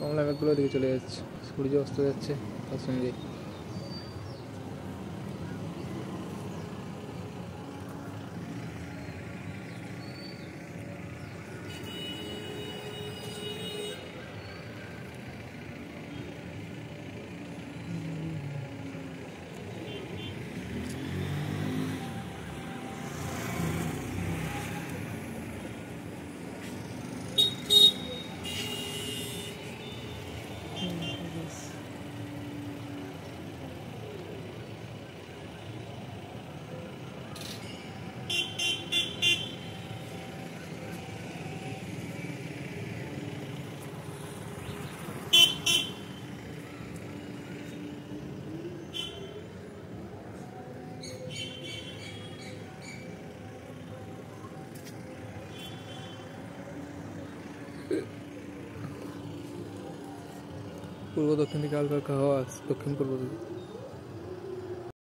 কমলা মেঘগুলোর দিকে চলে যাচ্ছে সূর্য অস্ত যাচ্ছে তার সঙ্গে পূর্ব দক্ষিণ দিকে হালকা হাওয়া দক্ষিণ পূর্ব দিকে